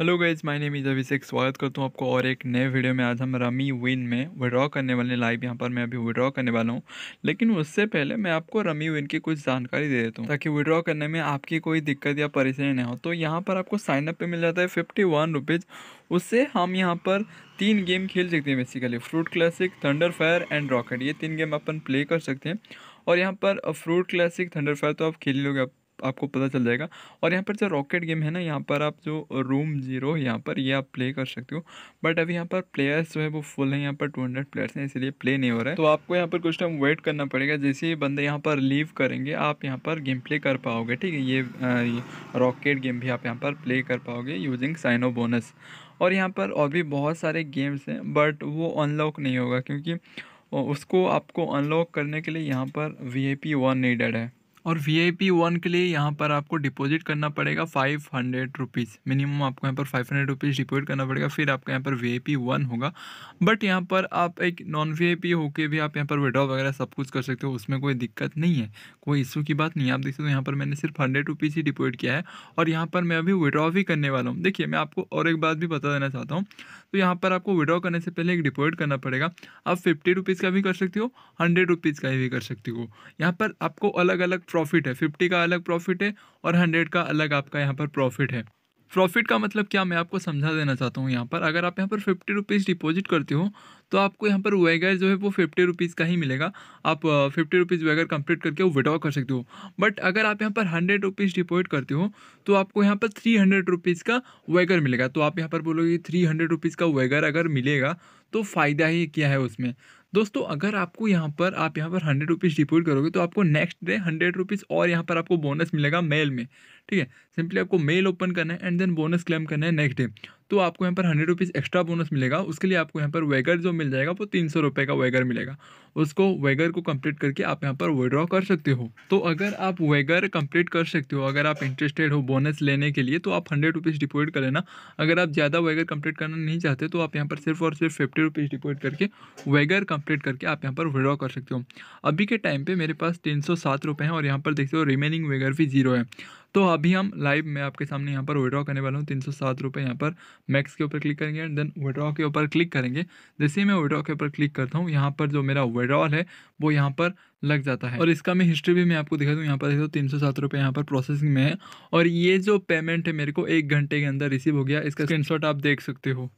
hello guys my name is Abhishek स्वागत करता हूँ आपको और एक नए वीडियो में आज हम रमी विन में विड्रॉ करने वाले लाइव यहाँ पर मैं अभी विड्रॉ करने वाला हूँ लेकिन उससे पहले मैं आपको रमी विन की कुछ जानकारी दे देता हूँ ताकि विड्रॉ करने में आपकी कोई दिक्कत या परेशानी ना हो तो यहाँ पर आपको साइनअप पर मिल जाता है फिफ्टी वन रुपीज़ उससे हम यहाँ पर तीन गेम खेल सकते हैं basically fruit classic thunder fire and rocket ये तीन गेम अपन प्ले कर सकते हैं और यहाँ पर फ्रूट क्लासिक थंडर फायर तो आप खेल लोगे आपको पता चल जाएगा और यहाँ पर जो रॉकेट गेम है ना यहाँ पर आप जो रूम जीरो यहाँ पर ये आप प्ले कर सकते हो बट अभी यहाँ पर प्लेयर्स जो है वो फुल हैं यहाँ पर टू हंड्रेड प्लेयर्स हैं इसलिए प्ले नहीं हो रहा है तो आपको यहाँ पर कुछ टाइम वेट करना पड़ेगा जैसे ही बंदे यहाँ पर लीव करेंगे आप यहाँ पर गेम प्ले कर पाओगे ठीक है ये, ये रॉकेट गेम भी आप यहाँ पर प्ले कर पाओगे यूजिंग साइनो बोनस और यहाँ पर और भी बहुत सारे गेम्स हैं बट वो अनलॉक नहीं होगा क्योंकि उसको आपको अनलॉक करने के लिए यहाँ पर V A P one needed है और वी आई पी वन के लिए यहाँ पर आपको डिपॉजिट करना पड़ेगा फाइव हंड्रेड रुपीज़ मिनिमम आपको यहाँ पर फाइव हंड्रेड रुपीज़ डिपॉजिट करना पड़ेगा फिर आपका यहाँ पर वी आई पी वन होगा बट यहाँ पर आप एक नॉन वी आई पी होके भी आप यहाँ पर विड्रॉ वगैरह सब कुछ कर सकते हो उसमें कोई दिक्कत नहीं है कोई इशू की बात नहीं आप देख सकते हो यहाँ पर मैंने सिर्फ हंड्रेड रुपीज़ ही डिपॉजिट किया है और यहाँ पर मैं अभी विड्रॉ भी करने वाला हूँ देखिए मैं आपको और एक बात भी बता देना चाहता हूँ तो यहाँ पर आपको विड्रॉ करने से पहले एक डिपॉजिट करना पड़ेगा आप फिफ्टी रुपीज़ का भी कर सकते हो हंड्रेड रुपीज़ का भी कर सकते हो यहाँ पर आपको अलग अलग प्रॉफिट है फिफ्टी का अलग प्रॉफिट है और हंड्रेड का अलग आपका यहाँ पर प्रॉफिट है प्रॉफिट का मतलब क्या मैं आपको समझा देना चाहता हूँ यहाँ पर अगर आप यहाँ पर फिफ्टी रुपीज़ डिपॉजिट करते हो तो आपको यहाँ पर वेगर जो है वो फिफ्टी रुपीज़ का ही मिलेगा आप फिफ्टी रुपीज़ वेगर कंप्लीट करके वो विड्रॉ कर सकते हो बट अगर आप यहाँ पर हंड्रेड रुपीज़ डिपॉजिट करते हो तो आपको यहाँ पर थ्री हंड्रेड रुपीज़ का वेगर मिलेगा तो आप यहाँ पर बोलोगे थ्री हंड्रेड रुपीज़ का वेगर अगर मिलेगा तो फ़ायदा ही क्या है उसमें दोस्तों अगर आपको यहाँ पर आप यहाँ पर हंड्रेड रुपीज़ डिपोजिट करोगे तो आपको नेक्स्ट डे हंड्रेड रुपीज़ और यहाँ पर आपको बोनस मिलेगा मेल में ठीक है सिंपली आपको मेल ओपन करना है एंड देन बोनस क्लेम करना है नेक्स्ट डे तो आपको यहाँ पर हंड्रेड रुपीज़ एक्स्ट्रा बोनस मिलेगा उसके लिए आपको यहाँ पर वेगर जो मिल जाएगा वो तीन सौ रुपये का वेगर मिलेगा उसको वेगर को कंप्लीट करके आप यहाँ पर विड्रॉ कर सकते हो तो अगर आप वेगर कंप्लीट कर सकते हो अगर आप इंटरेस्टेड हो बोनस लेने के लिए तो आप हंड्रेड रुपीज़ डिपोजिट कर लेना अगर आप ज़्यादा वेगर कंप्लीट करना नहीं चाहते तो आप यहाँ पर सिर्फ और सिर्फ फिफ्टी रुपीज़ डिपोजिट करके वेगर कंप्लीट करके आप यहाँ पर विड्रॉ कर सकते हो अभी के टाइम पर मेरे पास तीन सौ सात रुपये हैं और यहाँ पर देखते हो रिमेनिंग वेगर भी जीरो है तो अभी हम लाइव मैं आपके सामने यहाँ पर विड्रॉ करने वाला हूँ तीन सौ सात रुपये यहाँ पर मैक्स के ऊपर क्लिक करेंगे एंड देन विड्रॉ के ऊपर क्लिक करेंगे जैसे ही मैं विड्रॉ के ऊपर क्लिक करता हूँ यहाँ पर जो मेरा विड्रॉल है वो यहाँ पर लग जाता है और इसका मैं हिस्ट्री भी मैं आपको दिखा दूँ यहाँ पर देखो तीन सौ सात रुपये यहाँ पर प्रोसेसिंग में है और ये जो पेमेंट है मेरे को एक घंटे के अंदर रिसीव हो गया इसका स्क्रीनशॉट आप देख सकते हो